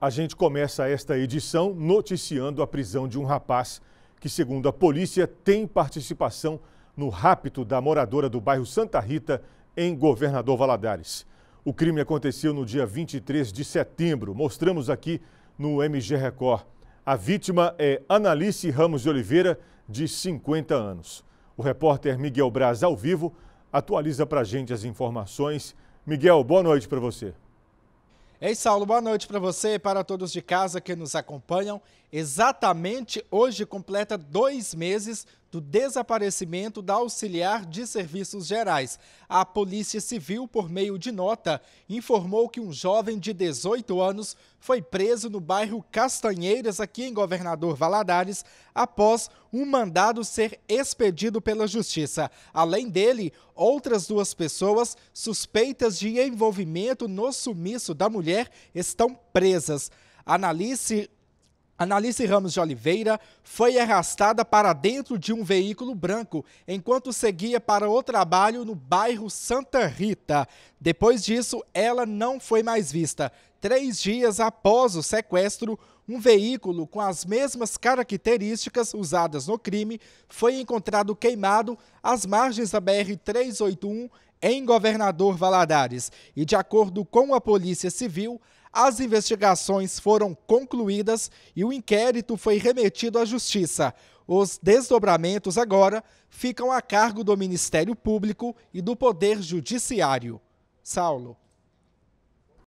A gente começa esta edição noticiando a prisão de um rapaz que, segundo a polícia, tem participação no rapto da moradora do bairro Santa Rita, em Governador Valadares. O crime aconteceu no dia 23 de setembro. Mostramos aqui no MG Record. A vítima é Analice Ramos de Oliveira, de 50 anos. O repórter Miguel Braz, ao vivo, atualiza para a gente as informações. Miguel, boa noite para você. Ei, Saulo, boa noite para você e para todos de casa que nos acompanham. Exatamente hoje completa dois meses do desaparecimento da auxiliar de serviços gerais. A Polícia Civil, por meio de nota, informou que um jovem de 18 anos foi preso no bairro Castanheiras, aqui em Governador Valadares, após um mandado ser expedido pela Justiça. Além dele, outras duas pessoas suspeitas de envolvimento no sumiço da mulher estão presas. Analice Analice Ramos de Oliveira foi arrastada para dentro de um veículo branco enquanto seguia para o trabalho no bairro Santa Rita. Depois disso, ela não foi mais vista. Três dias após o sequestro, um veículo com as mesmas características usadas no crime foi encontrado queimado às margens da BR-381 em Governador Valadares. E de acordo com a Polícia Civil, as investigações foram concluídas e o inquérito foi remetido à Justiça. Os desdobramentos agora ficam a cargo do Ministério Público e do Poder Judiciário. Saulo.